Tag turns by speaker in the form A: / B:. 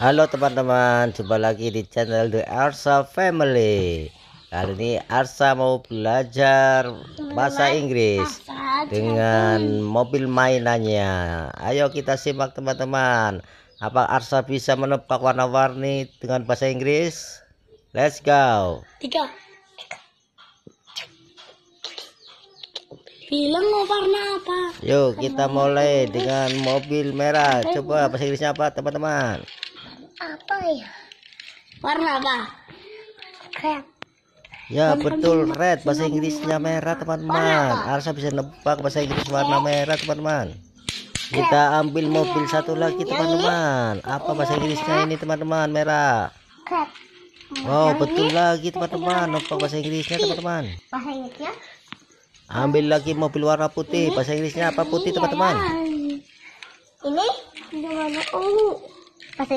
A: Halo teman-teman, jumpa lagi di channel The Arsa Family. Kali ini Arsa mau belajar bahasa Inggris dengan mobil mainannya. Ayo kita simak teman-teman. Apa Arsa bisa menepak warna-warni dengan bahasa Inggris? Let's go.
B: Tiga. Film warna apa?
A: Yuk kita mulai dengan mobil merah. Coba bahasa Inggrisnya apa teman-teman?
C: apa ya? Warna apa? Red.
A: Ya warna betul red bahasa Inggrisnya merah teman-teman. Arsa bisa nebak bahasa Inggris warna merah teman-teman. Kita ambil mobil satu lagi teman-teman. Apa bahasa Inggrisnya ini teman-teman merah? Red. Oh betul lagi teman-teman. Nebak bahasa Inggrisnya teman-teman. Bahasa Ambil lagi mobil warna putih. Bahasa Inggrisnya apa putih teman-teman?
D: Ini warna ungu. Bahasa